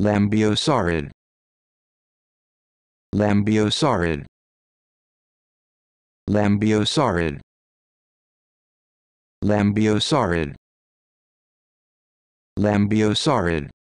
Lambiosaurid Lambiosaurid Lambiosaurid Lambiosaurid Lambiosaurid